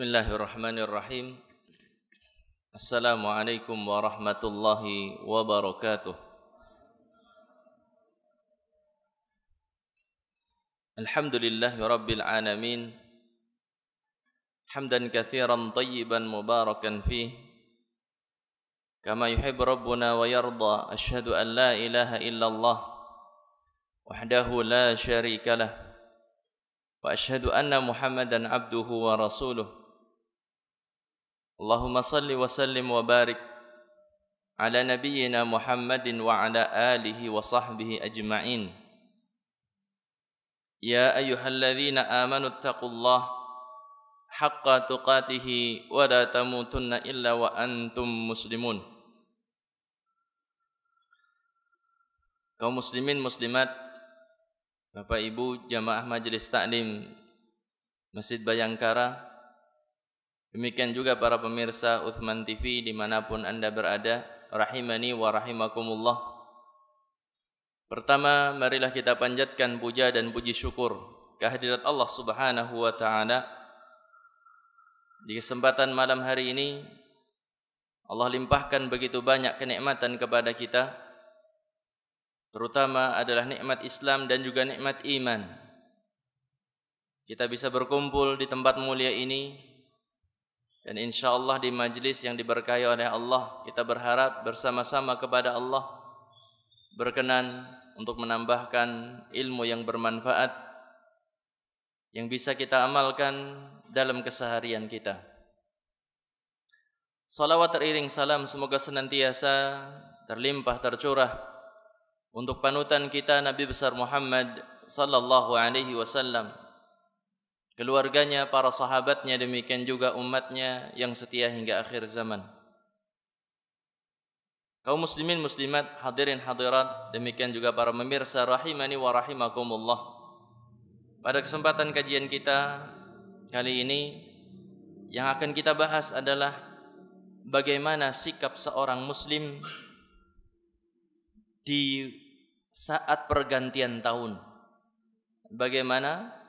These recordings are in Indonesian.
بسم الله الرحمن الرحيم السلام عليكم ورحمة الله وبركاته الحمد لله رب العالمين حمدا كثيرا طيبا مباركا فيه كما يحب ربنا ويرضى أشهد أن لا إله إلا الله وحده لا شريك له وأشهد أن محمدا عبده ورسوله اللهم صل وسلم وبارك على نبينا محمد وعلى اله وصحبه اجمعين يا ايها الذين امنوا اتقوا الله حق تقاته ولا تموتن الا وانتم مسلمون kaum muslimin muslimat Bapak Ibu jamaah Majelis Taklim Masjid Bayangkara Demikian juga para pemirsa Uthman TV dimanapun anda berada. Rahimani wa rahimakumullah. Pertama, marilah kita panjatkan puja dan puji syukur kehadirat Allah Subhanahu wa taala. Di kesempatan malam hari ini Allah limpahkan begitu banyak kenikmatan kepada kita. Terutama adalah nikmat Islam dan juga nikmat iman. Kita bisa berkumpul di tempat mulia ini Dan insya Allah di majlis yang diberkahi oleh Allah, kita berharap bersama-sama kepada Allah berkenan untuk menambahkan ilmu yang bermanfaat yang bisa kita amalkan dalam keseharian kita. Salawat teriring salam semoga senantiasa terlimpah tercurah untuk panutan kita Nabi besar Muhammad sallallahu alaihi wasallam keluarganya, para sahabatnya, demikian juga umatnya yang setia hingga akhir zaman. Kaum muslimin muslimat, hadirin hadirat, demikian juga para pemirsa rahimani wa rahimakumullah. Pada kesempatan kajian kita kali ini yang akan kita bahas adalah bagaimana sikap seorang muslim di saat pergantian tahun. Bagaimana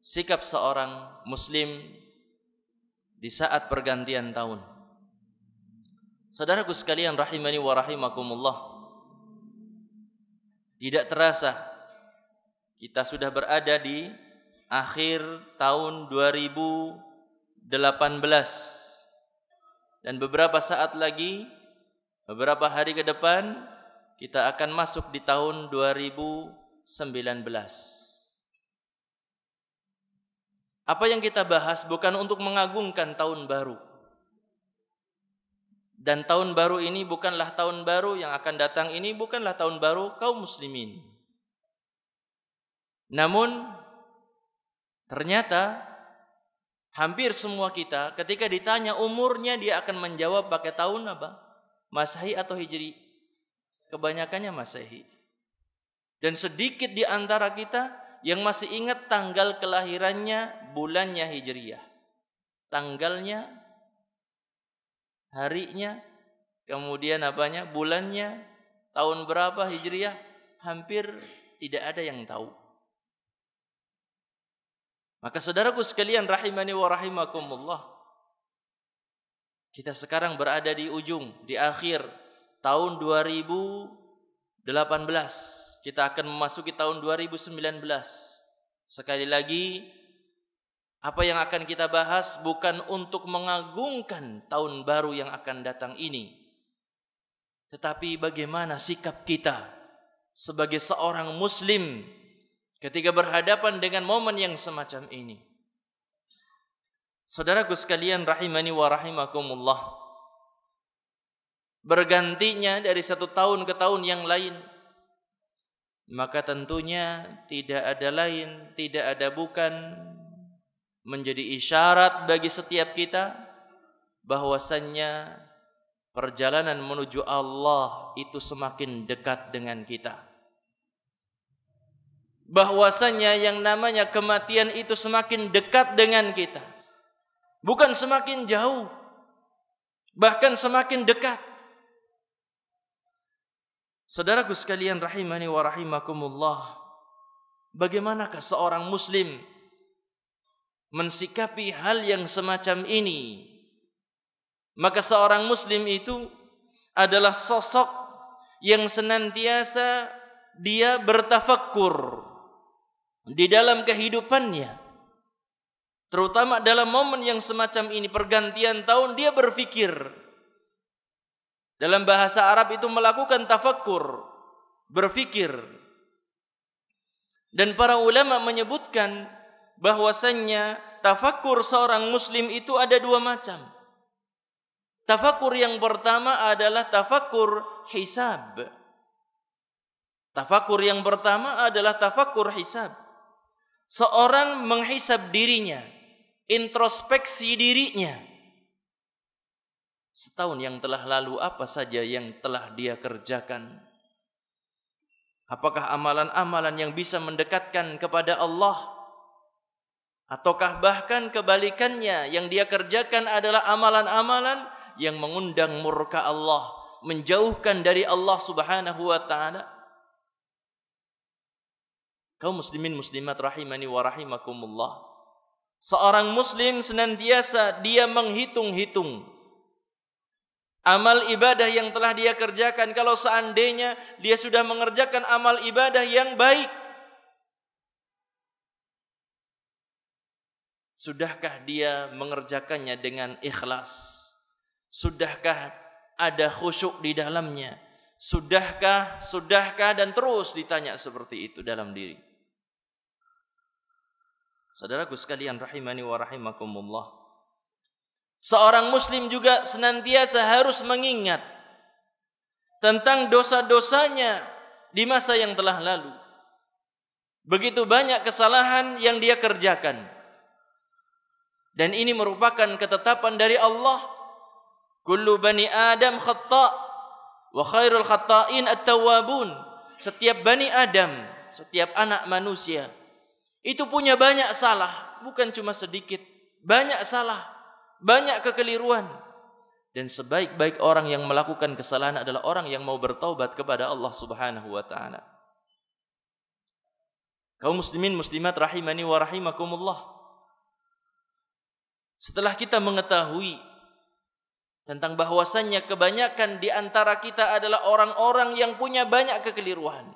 sikap seorang muslim di saat pergantian tahun. Saudaraku sekalian rahimani wa rahimakumullah. Tidak terasa kita sudah berada di akhir tahun 2018 dan beberapa saat lagi beberapa hari ke depan kita akan masuk di tahun 2019. Apa yang kita bahas bukan untuk mengagungkan tahun baru. Dan tahun baru ini bukanlah tahun baru yang akan datang ini bukanlah tahun baru kaum muslimin. Namun ternyata hampir semua kita ketika ditanya umurnya dia akan menjawab pakai tahun apa? Masehi atau Hijri? Kebanyakannya Masehi. Dan sedikit di antara kita yang masih ingat tanggal kelahirannya, bulannya Hijriyah. Tanggalnya, harinya, kemudian apanya, bulannya, tahun berapa Hijriyah, hampir tidak ada yang tahu. Maka saudaraku sekalian rahimani wa rahimakumullah. Kita sekarang berada di ujung, di akhir tahun 2018. Kita akan memasuki tahun 2019. Sekali lagi, apa yang akan kita bahas bukan untuk mengagungkan tahun baru yang akan datang ini. Tetapi bagaimana sikap kita sebagai seorang muslim ketika berhadapan dengan momen yang semacam ini. Saudaraku sekalian rahimani wa rahimakumullah. Bergantinya dari satu tahun ke tahun yang lain – maka tentunya tidak ada lain, tidak ada bukan menjadi isyarat bagi setiap kita bahwasannya perjalanan menuju Allah itu semakin dekat dengan kita. Bahwasannya yang namanya kematian itu semakin dekat dengan kita. Bukan semakin jauh, bahkan semakin dekat. Saudaraku sekalian rahimani wa rahimakumullah. Bagaimanakah seorang muslim mensikapi hal yang semacam ini? Maka seorang muslim itu adalah sosok yang senantiasa dia bertafakkur di dalam kehidupannya. Terutama dalam momen yang semacam ini pergantian tahun dia berpikir dalam bahasa Arab itu melakukan tafakkur, berfikir. Dan para ulama menyebutkan bahwasannya tafakkur seorang muslim itu ada dua macam. Tafakur yang pertama adalah tafakur hisab. Tafakur yang pertama adalah tafakur hisab. Seorang menghisab dirinya, introspeksi dirinya. Setahun yang telah lalu apa saja yang telah dia kerjakan? Apakah amalan-amalan yang bisa mendekatkan kepada Allah? Ataukah bahkan kebalikannya yang dia kerjakan adalah amalan-amalan yang mengundang murka Allah, menjauhkan dari Allah Subhanahu wa taala? Kaum muslimin muslimat rahimani wa rahimakumullah. Seorang muslim senantiasa dia menghitung-hitung amal ibadah yang telah dia kerjakan kalau seandainya dia sudah mengerjakan amal ibadah yang baik sudahkah dia mengerjakannya dengan ikhlas sudahkah ada khusyuk di dalamnya sudahkah sudahkah dan terus ditanya seperti itu dalam diri Saudaraku sekalian rahimani wa rahimakumullah Seorang muslim juga senantiasa harus mengingat tentang dosa-dosanya di masa yang telah lalu. Begitu banyak kesalahan yang dia kerjakan. Dan ini merupakan ketetapan dari Allah. Kullu bani Adam khata wa khairul khata'in at-tawwabun. Setiap bani Adam, setiap anak manusia itu punya banyak salah, bukan cuma sedikit, banyak salah banyak kekeliruan dan sebaik-baik orang yang melakukan kesalahan adalah orang yang mau bertaubat kepada Allah Subhanahu wa taala. Kaum muslimin muslimat rahimani wa rahimakumullah. Setelah kita mengetahui tentang bahwasannya kebanyakan di antara kita adalah orang-orang yang punya banyak kekeliruan,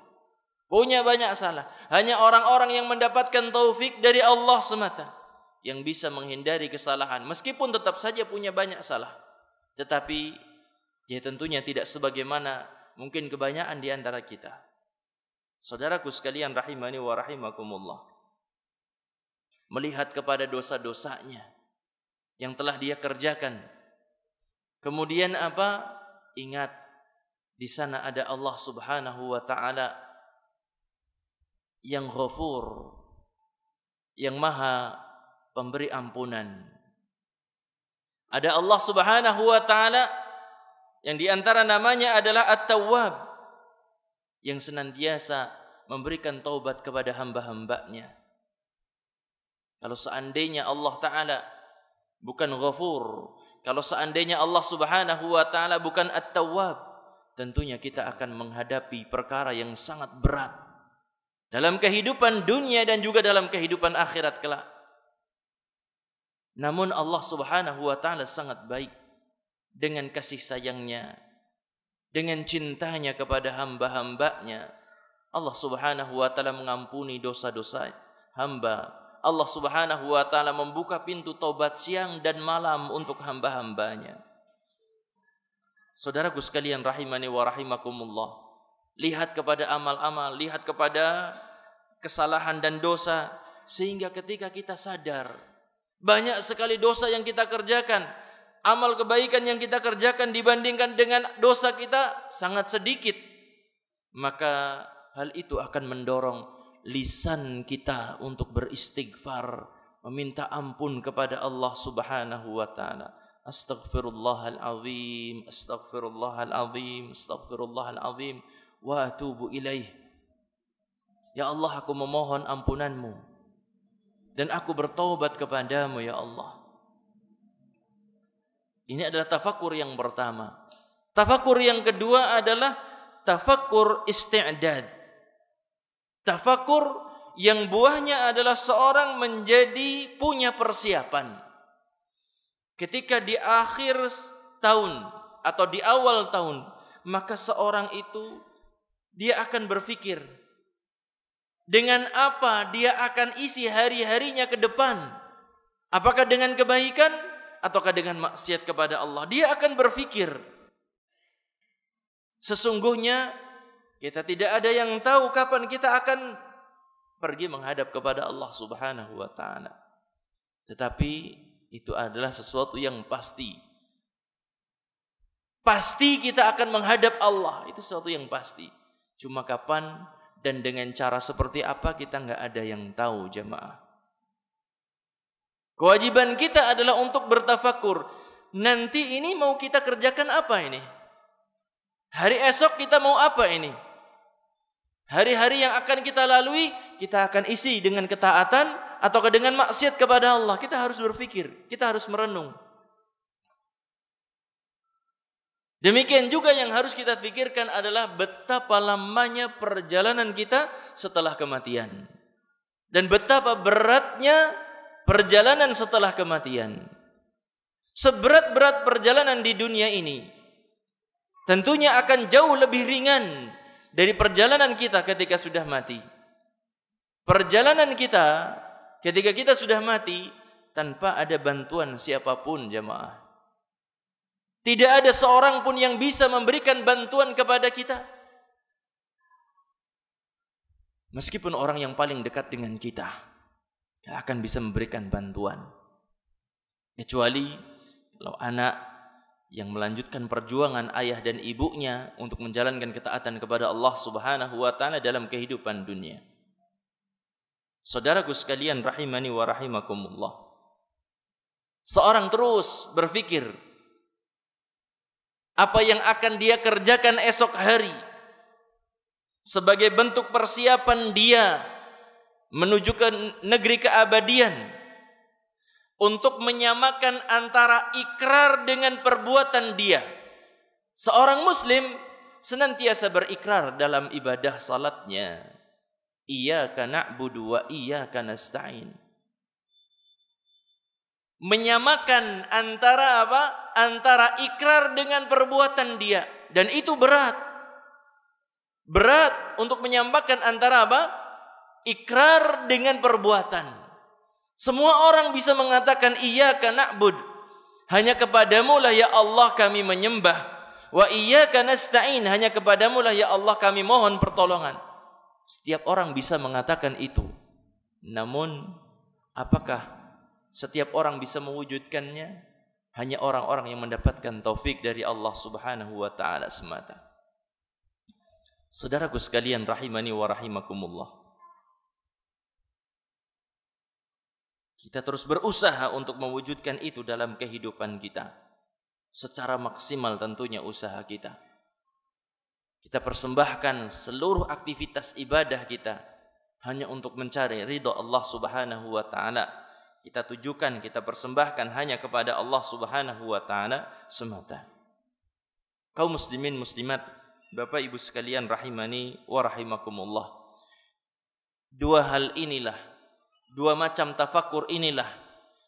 punya banyak salah. Hanya orang-orang yang mendapatkan taufik dari Allah semata yang bisa menghindari kesalahan meskipun tetap saja punya banyak salah tetapi ya tentunya tidak sebagaimana mungkin kebanyakan di antara kita saudaraku sekalian rahimani wa rahimakumullah melihat kepada dosa-dosanya yang telah dia kerjakan kemudian apa ingat di sana ada Allah Subhanahu wa taala yang ghafur yang maha pemberi ampunan. Ada Allah Subhanahu wa taala yang di antara namanya adalah At-Tawwab yang senantiasa memberikan taubat kepada hamba-hambanya. Kalau seandainya Allah taala bukan Ghafur, kalau seandainya Allah Subhanahu wa taala bukan At-Tawwab, tentunya kita akan menghadapi perkara yang sangat berat dalam kehidupan dunia dan juga dalam kehidupan akhirat kelak. Namun Allah Subhanahu wa taala sangat baik dengan kasih sayangnya, dengan cintanya kepada hamba-hambanya. Allah Subhanahu wa taala mengampuni dosa-dosa hamba. Allah Subhanahu wa taala membuka pintu taubat siang dan malam untuk hamba-hambanya. Saudaraku sekalian rahimani wa rahimakumullah. Lihat kepada amal-amal, lihat kepada kesalahan dan dosa sehingga ketika kita sadar banyak sekali dosa yang kita kerjakan, amal kebaikan yang kita kerjakan dibandingkan dengan dosa kita sangat sedikit. Maka hal itu akan mendorong lisan kita untuk beristighfar, meminta ampun kepada Allah Subhanahu wa taala. Astaghfirullahalazim, astaghfirullahalazim, astaghfirullahalazim wa atubu ilaih. Ya Allah, aku memohon ampunanmu dan aku bertobat kepadamu ya Allah. Ini adalah tafakur yang pertama. Tafakur yang kedua adalah tafakur isti'dad. Tafakur yang buahnya adalah seorang menjadi punya persiapan. Ketika di akhir tahun atau di awal tahun, maka seorang itu dia akan berpikir, dengan apa dia akan isi hari-harinya ke depan? Apakah dengan kebaikan ataukah dengan maksiat kepada Allah? Dia akan berpikir. Sesungguhnya kita tidak ada yang tahu kapan kita akan pergi menghadap kepada Allah Subhanahu wa taala. Tetapi itu adalah sesuatu yang pasti. Pasti kita akan menghadap Allah, itu sesuatu yang pasti. Cuma kapan dan dengan cara seperti apa kita nggak ada yang tahu jemaah. Kewajiban kita adalah untuk bertafakur. Nanti ini mau kita kerjakan apa ini? Hari esok kita mau apa ini? Hari-hari yang akan kita lalui kita akan isi dengan ketaatan atau dengan maksiat kepada Allah. Kita harus berpikir, kita harus merenung. Demikian juga yang harus kita pikirkan adalah betapa lamanya perjalanan kita setelah kematian. Dan betapa beratnya perjalanan setelah kematian. Seberat-berat perjalanan di dunia ini tentunya akan jauh lebih ringan dari perjalanan kita ketika sudah mati. Perjalanan kita ketika kita sudah mati tanpa ada bantuan siapapun jamaah. Tidak ada seorang pun yang bisa memberikan bantuan kepada kita. Meskipun orang yang paling dekat dengan kita akan bisa memberikan bantuan. Kecuali kalau anak yang melanjutkan perjuangan ayah dan ibunya untuk menjalankan ketaatan kepada Allah Subhanahu wa taala dalam kehidupan dunia. Saudaraku sekalian rahimani wa rahimakumullah. Seorang terus berpikir apa yang akan dia kerjakan esok hari sebagai bentuk persiapan dia menuju ke negeri keabadian untuk menyamakan antara ikrar dengan perbuatan dia. Seorang muslim senantiasa berikrar dalam ibadah salatnya. Iyyaka na'budu wa iyyaka nasta'in menyamakan antara apa? Antara ikrar dengan perbuatan dia dan itu berat. Berat untuk menyamakan antara apa? Ikrar dengan perbuatan. Semua orang bisa mengatakan iya karena bud. Hanya kepadamu lah ya Allah kami menyembah. wah iya karena stain. Hanya kepadamu lah ya Allah kami mohon pertolongan. Setiap orang bisa mengatakan itu. Namun apakah setiap orang bisa mewujudkannya hanya orang-orang yang mendapatkan taufik dari Allah Subhanahu wa taala semata. Saudaraku sekalian rahimani wa rahimakumullah. Kita terus berusaha untuk mewujudkan itu dalam kehidupan kita. Secara maksimal tentunya usaha kita. Kita persembahkan seluruh aktivitas ibadah kita hanya untuk mencari ridha Allah Subhanahu wa taala kita tujukan, kita persembahkan hanya kepada Allah Subhanahu wa taala semata. Kaum muslimin muslimat, Bapak Ibu sekalian rahimani wa rahimakumullah. Dua hal inilah, dua macam tafakur inilah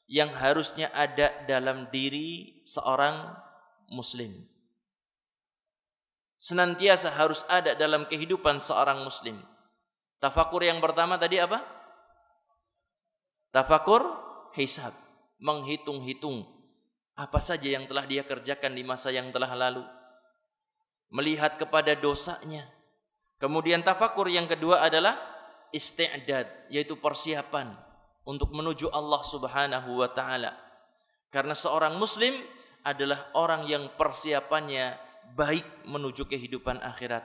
yang harusnya ada dalam diri seorang muslim. Senantiasa harus ada dalam kehidupan seorang muslim. Tafakur yang pertama tadi apa? Tafakur hisab, menghitung-hitung apa saja yang telah dia kerjakan di masa yang telah lalu. Melihat kepada dosanya. Kemudian tafakur yang kedua adalah isti'dad, yaitu persiapan untuk menuju Allah Subhanahu wa taala. Karena seorang muslim adalah orang yang persiapannya baik menuju kehidupan akhirat.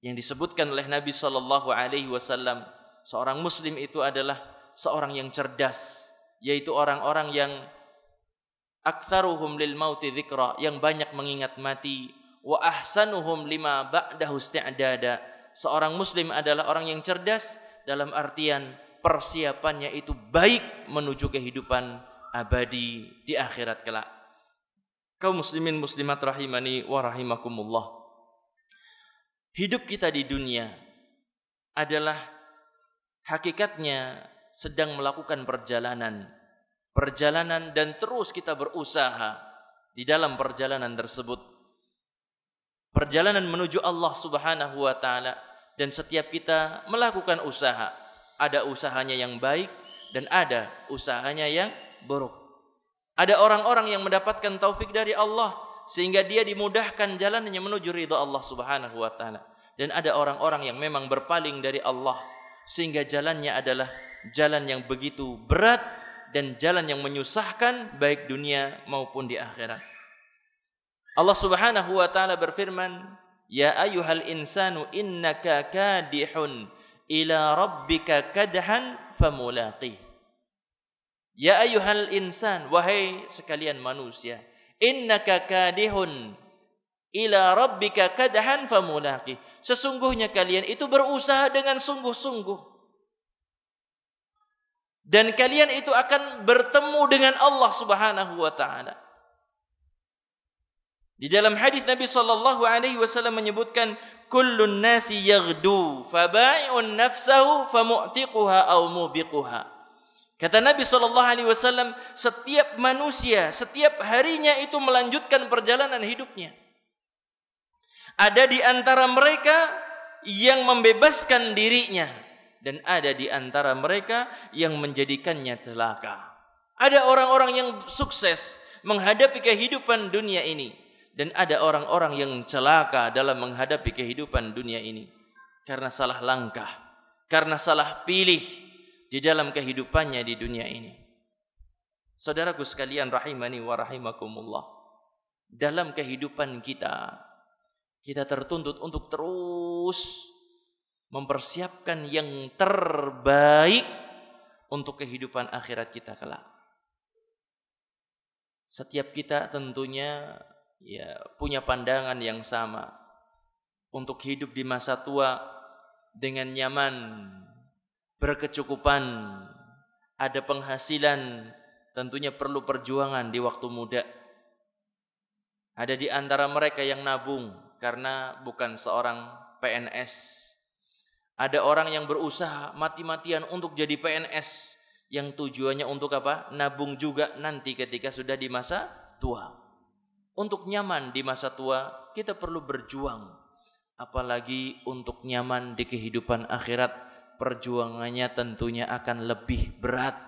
Yang disebutkan oleh Nabi sallallahu alaihi wasallam, seorang muslim itu adalah seorang yang cerdas, yaitu orang-orang yang aktsaruhum lil mauti dzikra yang banyak mengingat mati wa ahsanuhum lima ba'dahu isti'dada seorang muslim adalah orang yang cerdas dalam artian persiapannya itu baik menuju kehidupan abadi di akhirat kelak kaum muslimin muslimat rahimani wa rahimakumullah hidup kita di dunia adalah hakikatnya sedang melakukan perjalanan. Perjalanan dan terus kita berusaha di dalam perjalanan tersebut. Perjalanan menuju Allah Subhanahu wa taala dan setiap kita melakukan usaha. Ada usahanya yang baik dan ada usahanya yang buruk. Ada orang-orang yang mendapatkan taufik dari Allah sehingga dia dimudahkan jalannya menuju ridha Allah Subhanahu wa taala. Dan ada orang-orang yang memang berpaling dari Allah sehingga jalannya adalah jalan yang begitu berat dan jalan yang menyusahkan baik dunia maupun di akhirat. Allah Subhanahu wa taala berfirman, "Ya ayyuhal insanu innaka kadihun ila rabbika kadhan famulaqih." Ya ayyuhal insan, wahai sekalian manusia, innaka kadihun ila rabbika kadhan famulaqi sesungguhnya kalian itu berusaha dengan sungguh-sungguh dan kalian itu akan bertemu dengan Allah Subhanahu wa taala. Di dalam hadis Nabi sallallahu alaihi wasallam menyebutkan kullun nasi yaghdu fabai'un nafsahu famu'tiquha aw mubiquha. Kata Nabi sallallahu alaihi wasallam setiap manusia setiap harinya itu melanjutkan perjalanan hidupnya. Ada di antara mereka yang membebaskan dirinya dan ada di antara mereka yang menjadikannya celaka. Ada orang-orang yang sukses menghadapi kehidupan dunia ini dan ada orang-orang yang celaka dalam menghadapi kehidupan dunia ini karena salah langkah, karena salah pilih di dalam kehidupannya di dunia ini. Saudaraku sekalian rahimani wa rahimakumullah. Dalam kehidupan kita kita tertuntut untuk terus mempersiapkan yang terbaik untuk kehidupan akhirat kita kelak. Setiap kita tentunya ya punya pandangan yang sama untuk hidup di masa tua dengan nyaman, berkecukupan, ada penghasilan, tentunya perlu perjuangan di waktu muda. Ada di antara mereka yang nabung karena bukan seorang PNS ada orang yang berusaha mati-matian untuk jadi PNS yang tujuannya untuk apa? Nabung juga nanti ketika sudah di masa tua. Untuk nyaman di masa tua, kita perlu berjuang. Apalagi untuk nyaman di kehidupan akhirat, perjuangannya tentunya akan lebih berat.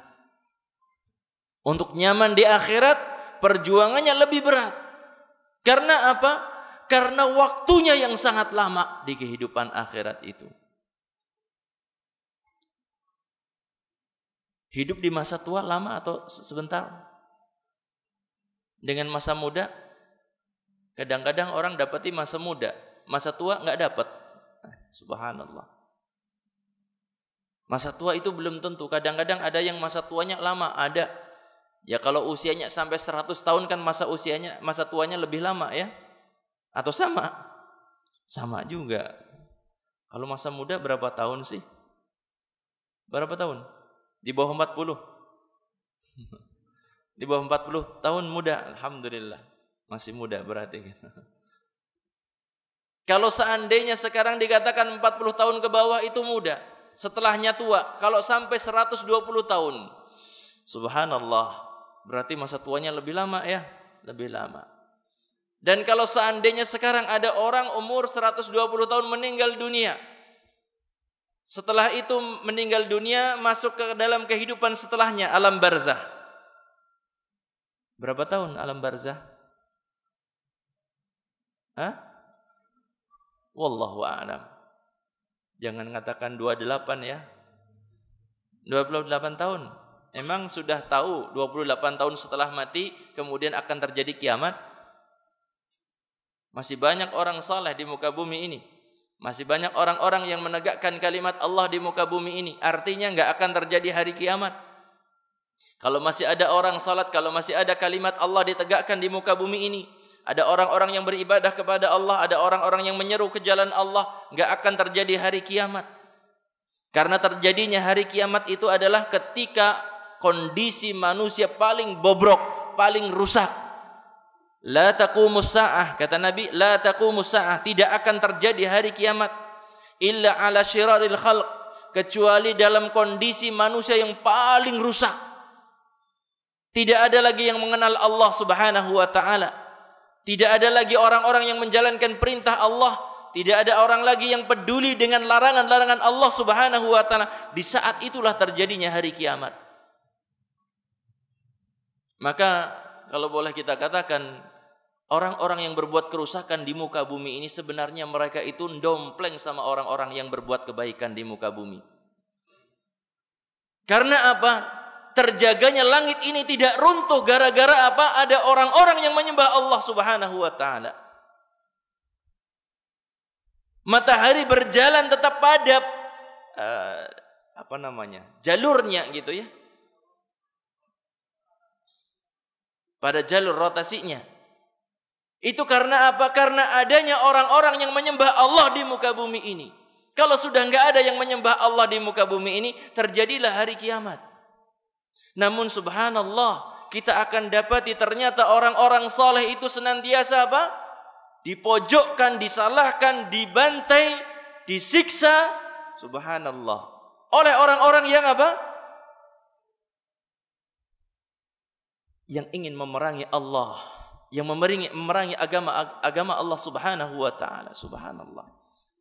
Untuk nyaman di akhirat, perjuangannya lebih berat. Karena apa? Karena waktunya yang sangat lama di kehidupan akhirat itu. Hidup di masa tua lama atau sebentar? Dengan masa muda, kadang-kadang orang dapati masa muda, masa tua nggak dapat. Eh, subhanallah. Masa tua itu belum tentu. Kadang-kadang ada yang masa tuanya lama, ada. Ya kalau usianya sampai 100 tahun kan masa usianya, masa tuanya lebih lama ya. Atau sama? Sama juga. Kalau masa muda berapa tahun sih? Berapa tahun? Di bawah 40. Di bawah 40 tahun muda, alhamdulillah. Masih muda berarti. Kalau seandainya sekarang dikatakan 40 tahun ke bawah itu muda, setelahnya tua. Kalau sampai 120 tahun, subhanallah, berarti masa tuanya lebih lama ya, lebih lama. Dan kalau seandainya sekarang ada orang umur 120 tahun meninggal dunia, setelah itu meninggal dunia masuk ke dalam kehidupan setelahnya alam barzah. Berapa tahun alam barzah? Hah? Wallahu a'lam. Jangan mengatakan 28 ya. 28 tahun. Emang sudah tahu 28 tahun setelah mati kemudian akan terjadi kiamat? Masih banyak orang saleh di muka bumi ini masih banyak orang-orang yang menegakkan kalimat Allah di muka bumi ini. Artinya nggak akan terjadi hari kiamat. Kalau masih ada orang salat, kalau masih ada kalimat Allah ditegakkan di muka bumi ini, ada orang-orang yang beribadah kepada Allah, ada orang-orang yang menyeru ke jalan Allah, nggak akan terjadi hari kiamat. Karena terjadinya hari kiamat itu adalah ketika kondisi manusia paling bobrok, paling rusak. La taqumus sa'ah kata Nabi, la taqumus sa'ah tidak akan terjadi hari kiamat illa ala syiraril khalq kecuali dalam kondisi manusia yang paling rusak. Tidak ada lagi yang mengenal Allah Subhanahu wa taala. Tidak ada lagi orang-orang yang menjalankan perintah Allah, tidak ada orang lagi yang peduli dengan larangan-larangan Allah Subhanahu wa taala. Di saat itulah terjadinya hari kiamat. Maka kalau boleh kita katakan Orang-orang yang berbuat kerusakan di muka bumi ini sebenarnya mereka itu ndompleng sama orang-orang yang berbuat kebaikan di muka bumi. Karena apa? Terjaganya langit ini tidak runtuh gara-gara apa? Ada orang-orang yang menyembah Allah Subhanahu wa taala. Matahari berjalan tetap pada uh, eh, apa namanya? jalurnya gitu ya. Pada jalur rotasinya. Itu karena apa? Karena adanya orang-orang yang menyembah Allah di muka bumi ini. Kalau sudah nggak ada yang menyembah Allah di muka bumi ini, terjadilah hari kiamat. Namun subhanallah, kita akan dapati ternyata orang-orang soleh itu senantiasa apa? Dipojokkan, disalahkan, dibantai, disiksa, subhanallah. Oleh orang-orang yang apa? Yang ingin memerangi Allah yang memerangi, memerangi agama agama Allah Subhanahu wa taala. Subhanallah.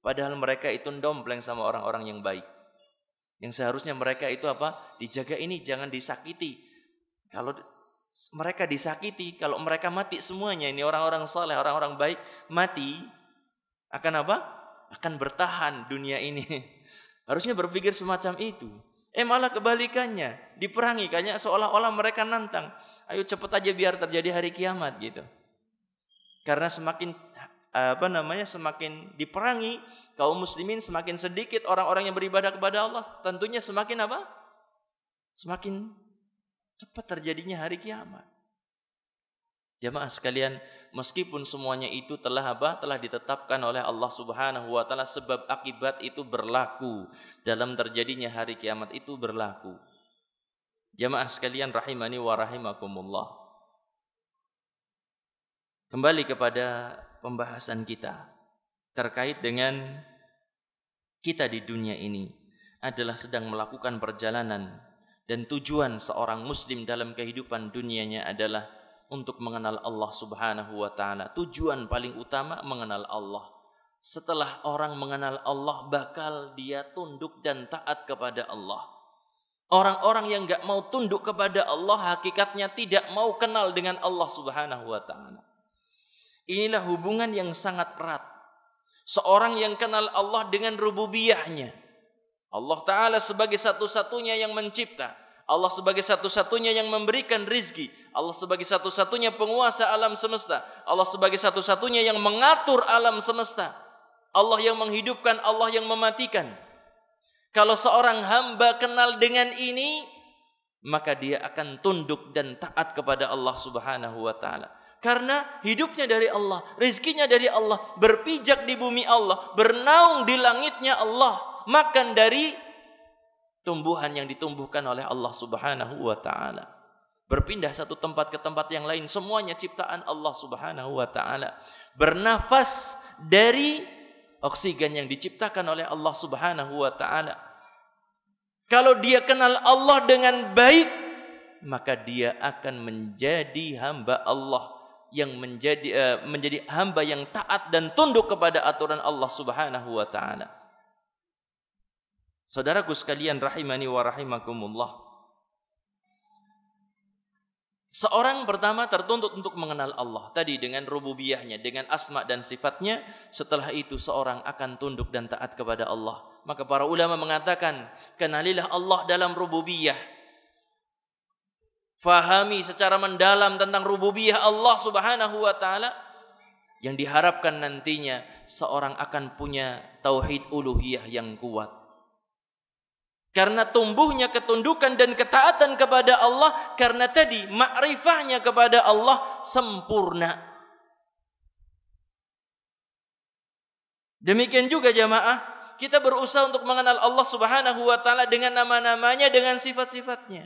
Padahal mereka itu ndompleng sama orang-orang yang baik. Yang seharusnya mereka itu apa? Dijaga ini jangan disakiti. Kalau mereka disakiti, kalau mereka mati semuanya ini orang-orang saleh, orang-orang baik mati akan apa? Akan bertahan dunia ini. Harusnya berpikir semacam itu. Eh malah kebalikannya, diperangi kayaknya seolah-olah mereka nantang. Ayo cepet aja biar terjadi hari kiamat gitu. Karena semakin apa namanya semakin diperangi kaum muslimin semakin sedikit orang-orang yang beribadah kepada Allah tentunya semakin apa? Semakin cepat terjadinya hari kiamat. Jamaah sekalian, meskipun semuanya itu telah apa? telah ditetapkan oleh Allah Subhanahu wa taala sebab akibat itu berlaku dalam terjadinya hari kiamat itu berlaku. Jamaah sekalian rahimani wa rahimakumullah. Kembali kepada pembahasan kita terkait dengan kita di dunia ini adalah sedang melakukan perjalanan dan tujuan seorang muslim dalam kehidupan dunianya adalah untuk mengenal Allah Subhanahu wa taala. Tujuan paling utama mengenal Allah. Setelah orang mengenal Allah bakal dia tunduk dan taat kepada Allah Orang-orang yang nggak mau tunduk kepada Allah hakikatnya tidak mau kenal dengan Allah Subhanahu wa taala. Inilah hubungan yang sangat erat. Seorang yang kenal Allah dengan rububiyahnya. Allah taala sebagai satu-satunya yang mencipta. Allah sebagai satu-satunya yang memberikan rizki. Allah sebagai satu-satunya penguasa alam semesta. Allah sebagai satu-satunya yang mengatur alam semesta. Allah yang menghidupkan, Allah yang mematikan. Kalau seorang hamba kenal dengan ini, maka dia akan tunduk dan taat kepada Allah Subhanahu wa taala. Karena hidupnya dari Allah, rizkinya dari Allah, berpijak di bumi Allah, bernaung di langitnya Allah, makan dari tumbuhan yang ditumbuhkan oleh Allah Subhanahu wa taala. Berpindah satu tempat ke tempat yang lain, semuanya ciptaan Allah Subhanahu wa taala. Bernafas dari oksigen yang diciptakan oleh Allah Subhanahu wa taala. Kalau dia kenal Allah dengan baik, maka dia akan menjadi hamba Allah yang menjadi uh, menjadi hamba yang taat dan tunduk kepada aturan Allah Subhanahu wa taala. Saudaraku sekalian rahimani wa rahimakumullah. Seorang pertama tertuntut untuk mengenal Allah tadi dengan rububiyahnya, dengan asma dan sifatnya. Setelah itu seorang akan tunduk dan taat kepada Allah. Maka para ulama mengatakan, kenalilah Allah dalam rububiyah. Fahami secara mendalam tentang rububiyah Allah Subhanahu wa taala yang diharapkan nantinya seorang akan punya tauhid uluhiyah yang kuat. Karena tumbuhnya ketundukan dan ketaatan kepada Allah karena tadi makrifahnya kepada Allah sempurna. Demikian juga jamaah, kita berusaha untuk mengenal Allah Subhanahu wa taala dengan nama-namanya dengan sifat-sifatnya.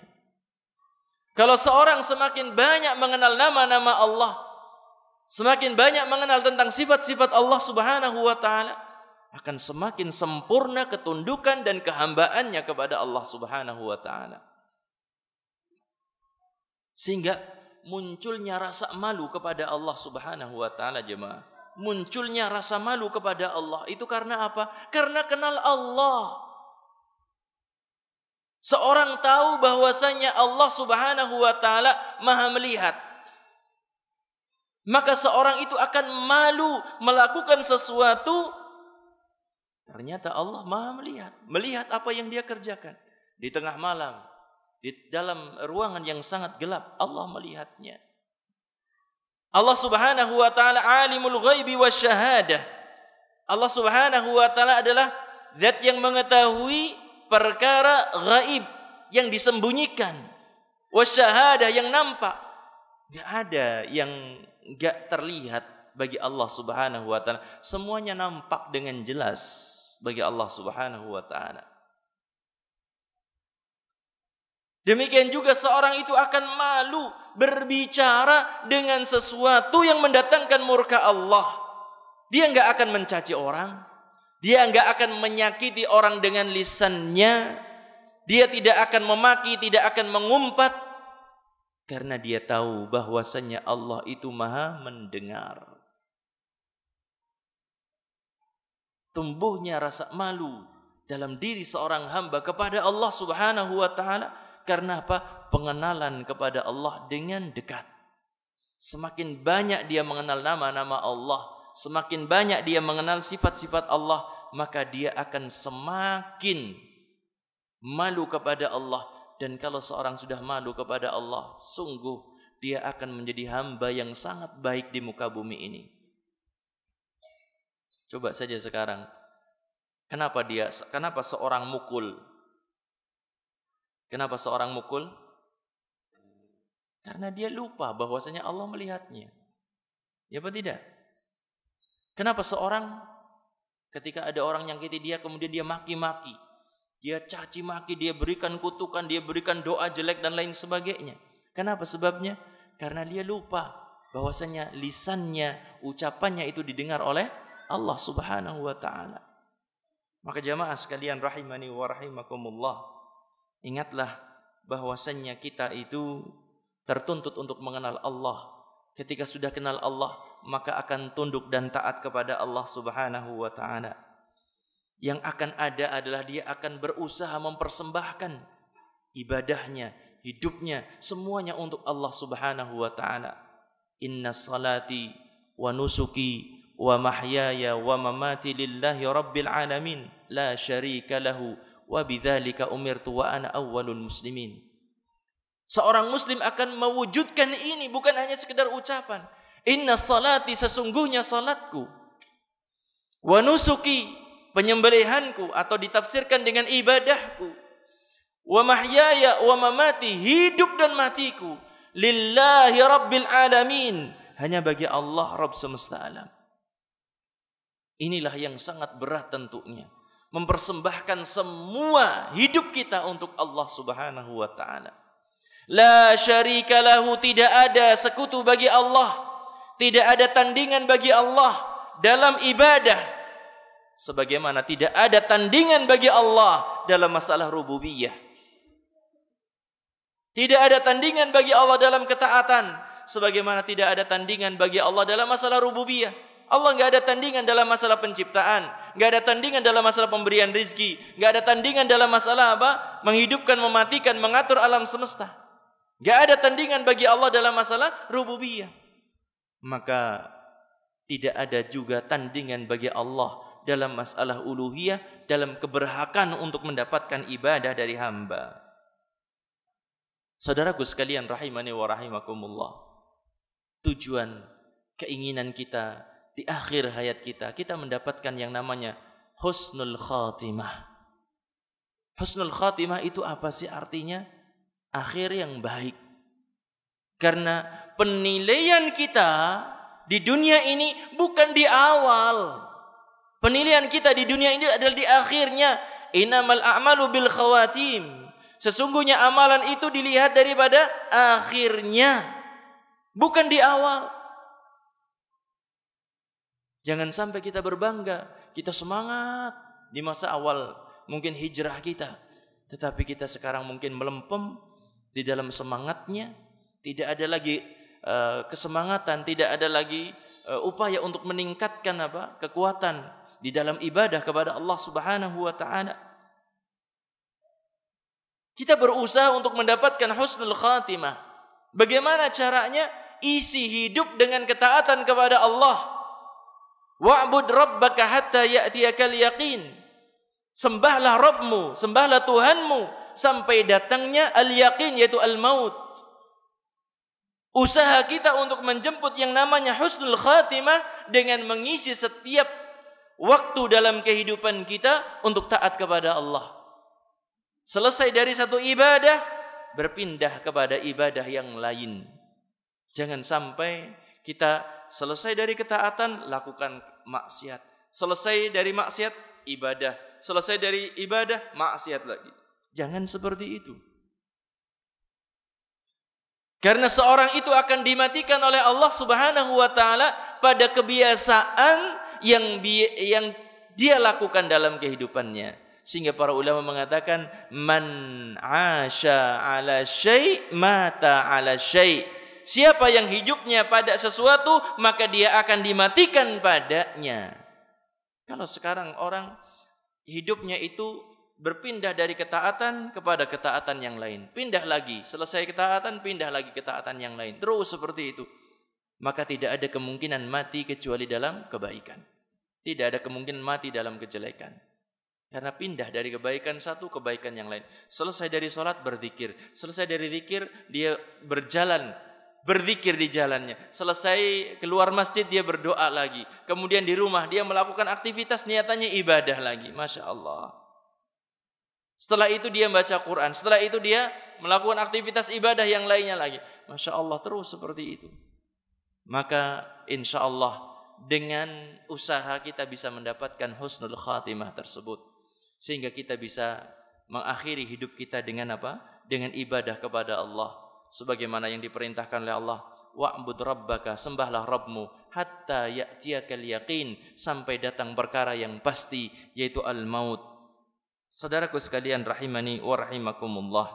Kalau seorang semakin banyak mengenal nama-nama Allah, semakin banyak mengenal tentang sifat-sifat Allah Subhanahu wa taala, akan semakin sempurna ketundukan dan kehambaannya kepada Allah Subhanahu wa taala. Sehingga munculnya rasa malu kepada Allah Subhanahu wa taala jemaah. Munculnya rasa malu kepada Allah itu karena apa? Karena kenal Allah. Seorang tahu bahwasanya Allah Subhanahu wa taala Maha melihat, maka seorang itu akan malu melakukan sesuatu Ternyata Allah maha melihat. Melihat apa yang dia kerjakan. Di tengah malam. Di dalam ruangan yang sangat gelap. Allah melihatnya. Allah subhanahu wa ta'ala alimul ghaibi wa syahadah. Allah subhanahu wa ta'ala adalah zat yang mengetahui perkara gaib yang disembunyikan. Wa syahadah yang nampak. Tidak ada yang tidak terlihat bagi Allah Subhanahu wa taala. Semuanya nampak dengan jelas bagi Allah Subhanahu wa taala. Demikian juga seorang itu akan malu berbicara dengan sesuatu yang mendatangkan murka Allah. Dia enggak akan mencaci orang, dia enggak akan menyakiti orang dengan lisannya, dia tidak akan memaki, tidak akan mengumpat, karena dia tahu bahwasannya Allah itu maha mendengar. tumbuhnya rasa malu dalam diri seorang hamba kepada Allah Subhanahu wa taala karena apa? Pengenalan kepada Allah dengan dekat. Semakin banyak dia mengenal nama-nama Allah, semakin banyak dia mengenal sifat-sifat Allah, maka dia akan semakin malu kepada Allah dan kalau seorang sudah malu kepada Allah, sungguh dia akan menjadi hamba yang sangat baik di muka bumi ini. Coba saja sekarang. Kenapa dia kenapa seorang mukul? Kenapa seorang mukul? Karena dia lupa bahwasanya Allah melihatnya. Ya apa tidak? Kenapa seorang ketika ada orang yang kiti dia kemudian dia maki-maki, dia caci maki, dia berikan kutukan, dia berikan doa jelek dan lain sebagainya. Kenapa sebabnya? Karena dia lupa bahwasanya lisannya, ucapannya itu didengar oleh Allah Subhanahu wa taala. Maka jemaah sekalian rahimani wa rahimakumullah, ingatlah bahwasanya kita itu tertuntut untuk mengenal Allah. Ketika sudah kenal Allah, maka akan tunduk dan taat kepada Allah Subhanahu wa taala. Yang akan ada adalah dia akan berusaha mempersembahkan ibadahnya, hidupnya, semuanya untuk Allah Subhanahu wa taala. Inna salati wa nusuki wa mahyaya wa mamati lillahi rabbil alamin la syarika lahu wa bidzalika umirtu wa ana awwalul muslimin. Seorang muslim akan mewujudkan ini bukan hanya sekedar ucapan. Inna salati sesungguhnya salatku wa nusuki penyembelihanku atau ditafsirkan dengan ibadahku wa mahyaya wa mamati hidup dan matiku lillahi rabbil alamin hanya bagi Allah Rabb semesta alam. Inilah yang sangat berat tentunya. Mempersembahkan semua hidup kita untuk Allah Subhanahu wa taala. La syarika lahu tidak ada sekutu bagi Allah. Tidak ada tandingan bagi Allah dalam ibadah. Sebagaimana tidak ada tandingan bagi Allah dalam masalah rububiyah. Tidak ada tandingan bagi Allah dalam ketaatan. Sebagaimana tidak ada tandingan bagi Allah dalam masalah rububiyah. Allah nggak ada tandingan dalam masalah penciptaan, nggak ada tandingan dalam masalah pemberian rizki, nggak ada tandingan dalam masalah apa menghidupkan, mematikan, mengatur alam semesta. Nggak ada tandingan bagi Allah dalam masalah rububiyah. Maka tidak ada juga tandingan bagi Allah dalam masalah uluhiyah, dalam keberhakan untuk mendapatkan ibadah dari hamba. Saudaraku sekalian rahimani wa rahimakumullah. Tujuan keinginan kita di akhir hayat kita kita mendapatkan yang namanya husnul khatimah. Husnul khatimah itu apa sih artinya? Akhir yang baik. Karena penilaian kita di dunia ini bukan di awal. Penilaian kita di dunia ini adalah di akhirnya. Innamal a'malu bil khawatim. Sesungguhnya amalan itu dilihat daripada akhirnya. Bukan di awal. Jangan sampai kita berbangga, kita semangat di masa awal mungkin hijrah kita. Tetapi kita sekarang mungkin melempem di dalam semangatnya, tidak ada lagi uh, kesemangatan, tidak ada lagi uh, upaya untuk meningkatkan apa? kekuatan di dalam ibadah kepada Allah Subhanahu wa taala. Kita berusaha untuk mendapatkan husnul khatimah. Bagaimana caranya? Isi hidup dengan ketaatan kepada Allah. Wa'bud rabbaka hatta ya'tiyakal yaqin. Sembahlah Rabbmu, sembahlah Tuhanmu sampai datangnya al-yaqin yaitu al-maut. Usaha kita untuk menjemput yang namanya husnul khatimah dengan mengisi setiap waktu dalam kehidupan kita untuk taat kepada Allah. Selesai dari satu ibadah, berpindah kepada ibadah yang lain. Jangan sampai kita selesai dari ketaatan lakukan maksiat. Selesai dari maksiat, ibadah. Selesai dari ibadah, maksiat lagi. Jangan seperti itu. Karena seorang itu akan dimatikan oleh Allah Subhanahu wa taala pada kebiasaan yang yang dia lakukan dalam kehidupannya. Sehingga para ulama mengatakan man asya ala syai mata ala syai' Siapa yang hidupnya pada sesuatu, maka dia akan dimatikan padanya. Kalau sekarang orang hidupnya itu berpindah dari ketaatan kepada ketaatan yang lain. Pindah lagi, selesai ketaatan, pindah lagi ketaatan yang lain. Terus seperti itu. Maka tidak ada kemungkinan mati kecuali dalam kebaikan. Tidak ada kemungkinan mati dalam kejelekan. Karena pindah dari kebaikan satu kebaikan yang lain. Selesai dari sholat berzikir. Selesai dari zikir dia berjalan berzikir di jalannya. Selesai keluar masjid dia berdoa lagi. Kemudian di rumah dia melakukan aktivitas niatannya ibadah lagi. Masya Allah. Setelah itu dia baca Quran. Setelah itu dia melakukan aktivitas ibadah yang lainnya lagi. Masya Allah terus seperti itu. Maka insya Allah dengan usaha kita bisa mendapatkan husnul khatimah tersebut. Sehingga kita bisa mengakhiri hidup kita dengan apa? Dengan ibadah kepada Allah sebagaimana yang diperintahkan oleh Allah wa'bud rabbaka sembahlah Rabbmu hatta ya'tiyakal yaqin sampai datang perkara yang pasti yaitu al maut saudaraku sekalian rahimani wa rahimakumullah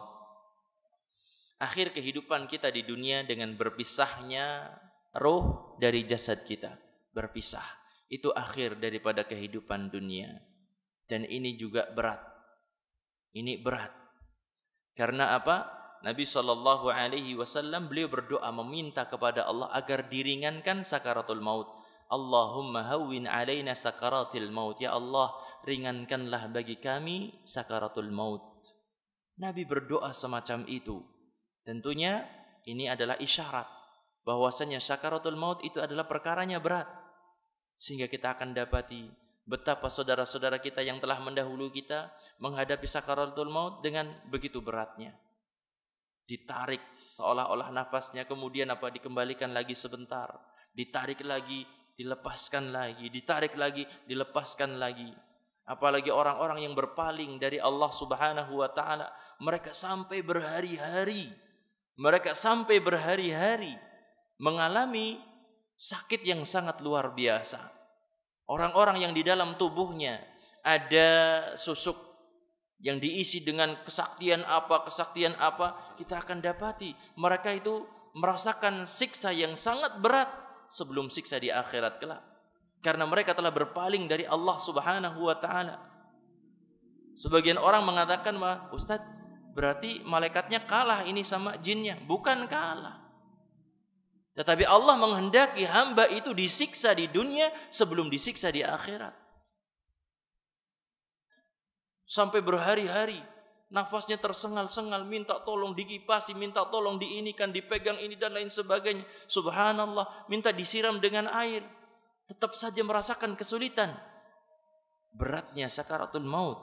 akhir kehidupan kita di dunia dengan berpisahnya roh dari jasad kita berpisah itu akhir daripada kehidupan dunia dan ini juga berat ini berat karena apa Nabi Shallallahu Alaihi Wasallam beliau berdoa meminta kepada Allah agar diringankan sakaratul maut. Allahumma hawin alaina sakaratil maut. Ya Allah, ringankanlah bagi kami sakaratul maut. Nabi berdoa semacam itu. Tentunya ini adalah isyarat bahwasanya sakaratul maut itu adalah perkaranya berat. Sehingga kita akan dapati betapa saudara-saudara kita yang telah mendahulu kita menghadapi sakaratul maut dengan begitu beratnya ditarik seolah-olah nafasnya kemudian apa dikembalikan lagi sebentar, ditarik lagi, dilepaskan lagi, ditarik lagi, dilepaskan lagi. Apalagi orang-orang yang berpaling dari Allah Subhanahu wa taala, mereka sampai berhari-hari, mereka sampai berhari-hari mengalami sakit yang sangat luar biasa. Orang-orang yang di dalam tubuhnya ada susuk yang diisi dengan kesaktian apa, kesaktian apa, kita akan dapati mereka itu merasakan siksa yang sangat berat sebelum siksa di akhirat kelak. Karena mereka telah berpaling dari Allah Subhanahu wa taala. Sebagian orang mengatakan, "Wah, Ustaz, berarti malaikatnya kalah ini sama jinnya." Bukan kalah. Tetapi Allah menghendaki hamba itu disiksa di dunia sebelum disiksa di akhirat sampai berhari-hari nafasnya tersengal-sengal minta tolong dikipasi minta tolong diinikan dipegang ini dan lain sebagainya subhanallah minta disiram dengan air tetap saja merasakan kesulitan beratnya sakaratul maut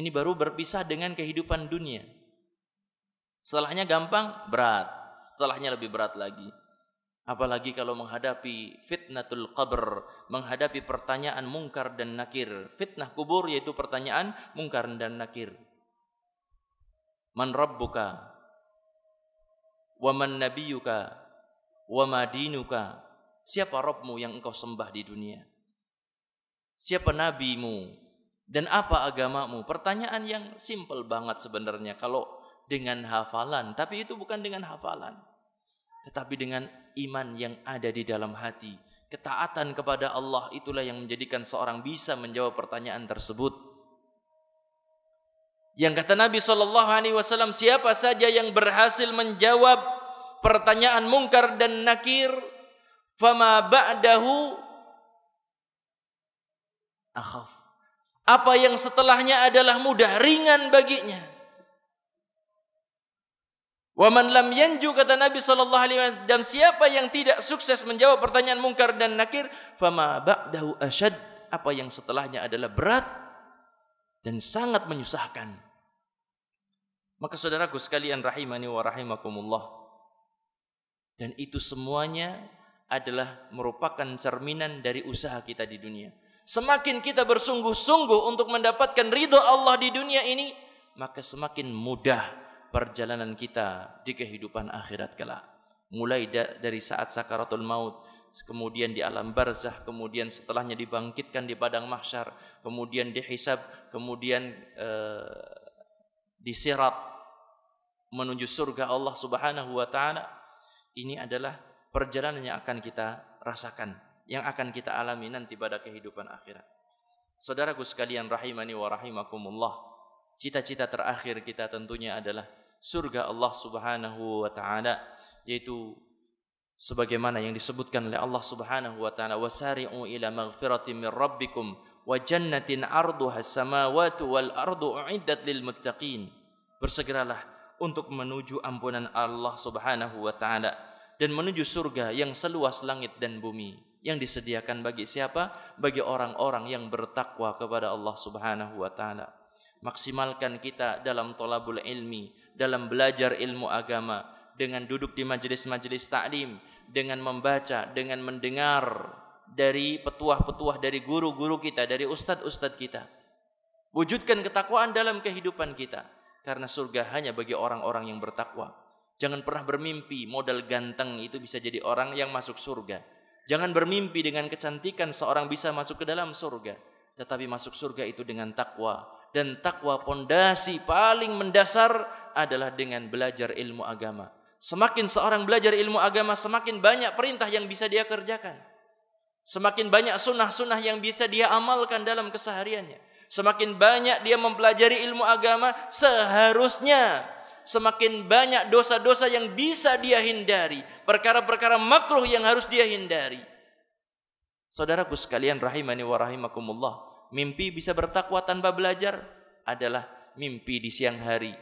ini baru berpisah dengan kehidupan dunia setelahnya gampang berat setelahnya lebih berat lagi Apalagi kalau menghadapi fitnatul qabr, menghadapi pertanyaan mungkar dan nakir. Fitnah kubur yaitu pertanyaan mungkar dan nakir. Man rabbuka? Wa man nabiyuka? Wa ma dinuka? Siapa Rabbmu yang engkau sembah di dunia? Siapa nabimu? Dan apa agamamu? Pertanyaan yang simple banget sebenarnya kalau dengan hafalan, tapi itu bukan dengan hafalan. Tetapi dengan iman yang ada di dalam hati, ketaatan kepada Allah itulah yang menjadikan seorang bisa menjawab pertanyaan tersebut. Yang kata Nabi saw, siapa saja yang berhasil menjawab pertanyaan mungkar dan nakir, fama ba'dahu akhaf. Apa yang setelahnya adalah mudah ringan baginya. Wa man lam yanju kata Nabi sallallahu alaihi wasallam dan siapa yang tidak sukses menjawab pertanyaan mungkar dan nakir, fama ba'dahu asyad. Apa yang setelahnya adalah berat dan sangat menyusahkan. Maka saudaraku sekalian rahimani wa rahimakumullah. Dan itu semuanya adalah merupakan cerminan dari usaha kita di dunia. Semakin kita bersungguh-sungguh untuk mendapatkan ridho Allah di dunia ini, maka semakin mudah perjalanan kita di kehidupan akhirat kelak. Mulai dari saat sakaratul maut, kemudian di alam barzah, kemudian setelahnya dibangkitkan di padang mahsyar, kemudian dihisab, kemudian uh, disirat menuju surga Allah Subhanahu wa taala. Ini adalah perjalanan yang akan kita rasakan, yang akan kita alami nanti pada kehidupan akhirat. Saudaraku sekalian rahimani wa rahimakumullah. Cita-cita terakhir kita tentunya adalah surga Allah Subhanahu wa taala yaitu sebagaimana yang disebutkan oleh Allah Subhanahu wa taala wasari'u ila maghfiratin min rabbikum wa jannatin arduha samawati wal ardu uiddat lil muttaqin bersegeralah untuk menuju ampunan Allah Subhanahu wa taala dan menuju surga yang seluas langit dan bumi yang disediakan bagi siapa bagi orang-orang yang bertakwa kepada Allah Subhanahu wa taala maksimalkan kita dalam tolabul ilmi, dalam belajar ilmu agama, dengan duduk di majelis-majelis taklim, dengan membaca, dengan mendengar dari petuah-petuah dari guru-guru kita, dari ustadz-ustadz kita. Wujudkan ketakwaan dalam kehidupan kita. Karena surga hanya bagi orang-orang yang bertakwa. Jangan pernah bermimpi modal ganteng itu bisa jadi orang yang masuk surga. Jangan bermimpi dengan kecantikan seorang bisa masuk ke dalam surga tetapi masuk surga itu dengan takwa dan takwa pondasi paling mendasar adalah dengan belajar ilmu agama. Semakin seorang belajar ilmu agama, semakin banyak perintah yang bisa dia kerjakan. Semakin banyak sunnah-sunnah yang bisa dia amalkan dalam kesehariannya. Semakin banyak dia mempelajari ilmu agama, seharusnya semakin banyak dosa-dosa yang bisa dia hindari, perkara-perkara makruh yang harus dia hindari. Saudaraku sekalian rahimani wa rahimakumullah mimpi bisa bertakwa tanpa belajar adalah mimpi di siang hari.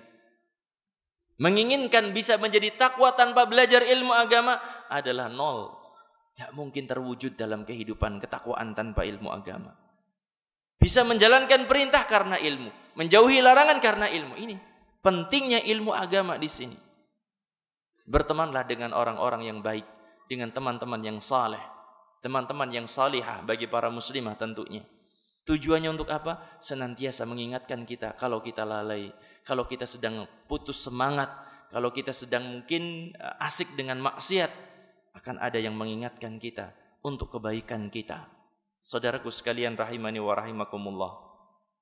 Menginginkan bisa menjadi takwa tanpa belajar ilmu agama adalah nol. Tidak mungkin terwujud dalam kehidupan ketakwaan tanpa ilmu agama. Bisa menjalankan perintah karena ilmu, menjauhi larangan karena ilmu. Ini pentingnya ilmu agama di sini. Bertemanlah dengan orang-orang yang baik, dengan teman-teman yang saleh, teman-teman yang salihah bagi para muslimah tentunya. Tujuannya untuk apa? Senantiasa mengingatkan kita kalau kita lalai, kalau kita sedang putus semangat, kalau kita sedang mungkin eh, asik dengan maksiat, akan ada yang mengingatkan kita untuk kebaikan kita. Saudaraku sekalian rahimani wa rahimakumullah.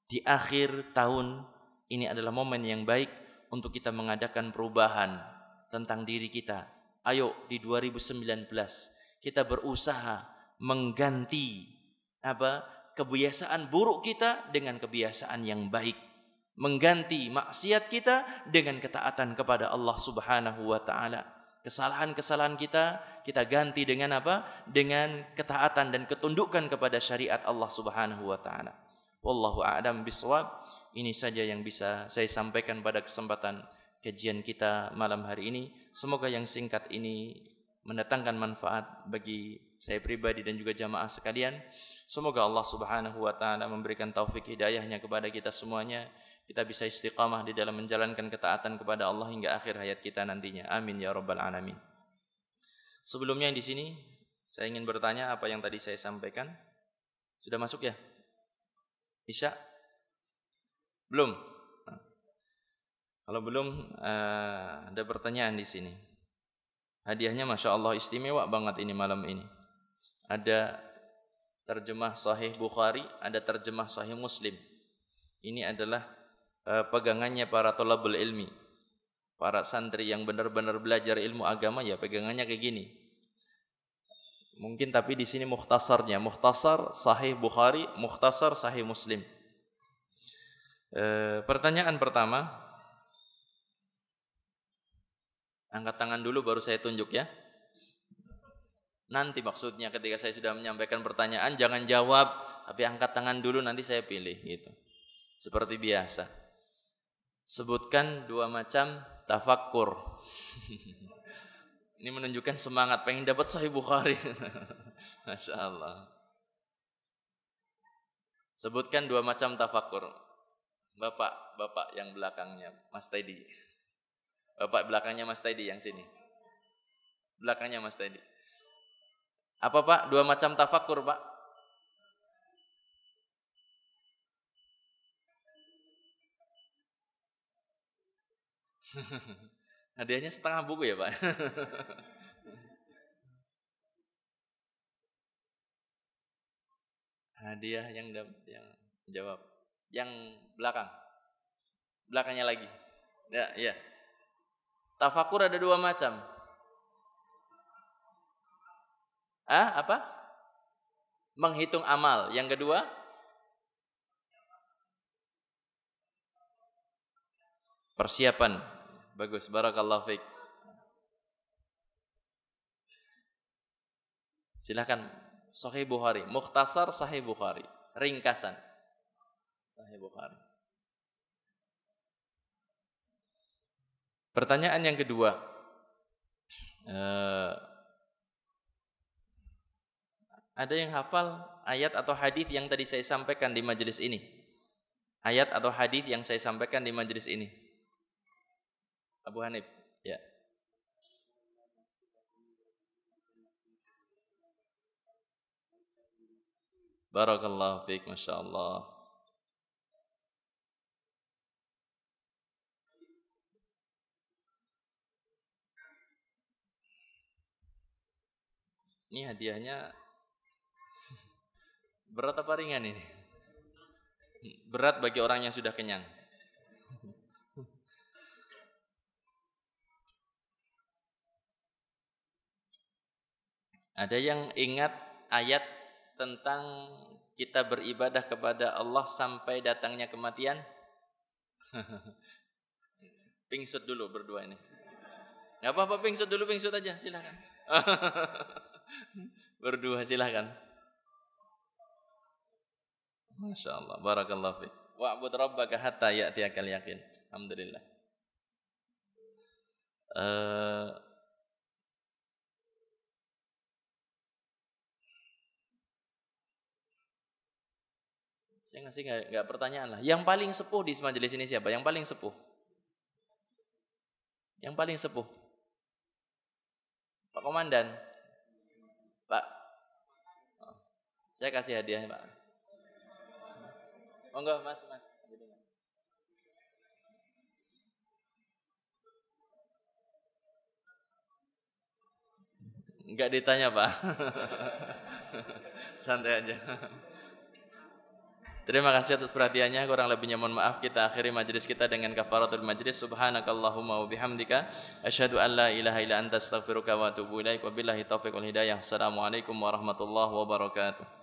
Di akhir tahun ini adalah momen yang baik untuk kita mengadakan perubahan tentang diri kita. Ayo di 2019 kita berusaha mengganti apa kebiasaan buruk kita dengan kebiasaan yang baik. Mengganti maksiat kita dengan ketaatan kepada Allah Subhanahu wa taala. Kesalahan-kesalahan kita kita ganti dengan apa? Dengan ketaatan dan ketundukan kepada syariat Allah Subhanahu wa taala. Wallahu a'lam biswab. Ini saja yang bisa saya sampaikan pada kesempatan kajian kita malam hari ini. Semoga yang singkat ini mendatangkan manfaat bagi saya pribadi dan juga jamaah sekalian. Semoga Allah Subhanahu wa taala memberikan taufik hidayahnya kepada kita semuanya. Kita bisa istiqamah di dalam menjalankan ketaatan kepada Allah hingga akhir hayat kita nantinya. Amin ya rabbal alamin. Sebelumnya di sini saya ingin bertanya apa yang tadi saya sampaikan. Sudah masuk ya? Isya? Belum. Kalau belum eh, ada pertanyaan di sini. Hadiahnya masya Allah istimewa banget ini malam ini. Ada terjemah Sahih Bukhari, ada terjemah Sahih Muslim. Ini adalah uh, pegangannya para tolabul ilmi. Para santri yang benar-benar belajar ilmu agama ya pegangannya kayak gini. Mungkin tapi di sini muhtasarnya, muhtasar Sahih Bukhari, muhtasar Sahih Muslim. E, pertanyaan pertama, angkat tangan dulu baru saya tunjuk ya. Nanti maksudnya ketika saya sudah menyampaikan pertanyaan jangan jawab, tapi angkat tangan dulu nanti saya pilih gitu. Seperti biasa. Sebutkan dua macam tafakur. Ini menunjukkan semangat pengen dapat Sahih Bukhari. Masya Sebutkan dua macam tafakur. Bapak, bapak yang belakangnya Mas Teddy. Bapak belakangnya Mas Teddy yang sini. Belakangnya Mas Teddy. Apa Pak? Dua macam tafakur Pak. Hadiahnya setengah buku ya Pak. Hadiah yang yang jawab. Yang belakang. Belakangnya lagi. Ya, ya. Tafakur ada dua macam. ah, apa? Menghitung amal. Yang kedua, persiapan. Bagus, barakallahu fiik. Silahkan Sahih Bukhari, Mukhtasar Sahih Bukhari, ringkasan Sahih Bukhari. Pertanyaan yang kedua, eh, ada yang hafal ayat atau hadis yang tadi saya sampaikan di majelis ini? Ayat atau hadis yang saya sampaikan di majelis ini? Abu Hanif, ya. Barakallahu fiik, Allah. Ini hadiahnya Berat apa ringan ini? Berat bagi orang yang sudah kenyang. Ada yang ingat ayat tentang kita beribadah kepada Allah sampai datangnya kematian? pingsut dulu berdua ini. Gak apa-apa pingsut dulu, pingsut aja, silahkan. berdua silahkan. Masya Allah. Barakallahu fiik. Wa'bud rabbaka hatta ya'tiakal yakin. Alhamdulillah. Uh, saya ngasih nggak nggak pertanyaan lah. Yang paling sepuh di majelis ini siapa? Yang paling sepuh? Yang paling sepuh? Pak Komandan. Pak. Oh, saya kasih hadiah, Pak. Monggo oh, Mas, Mas. Enggak ditanya, Pak. Santai aja. Terima kasih atas perhatiannya. Kurang lebihnya mohon maaf kita akhiri majlis kita dengan kafaratul majlis. Subhanakallahumma wa bihamdika asyhadu an la ilaha illa anta astaghfiruka wa atubu ilaik. Wabillahi taufiq wal hidayah. Assalamualaikum warahmatullahi wabarakatuh.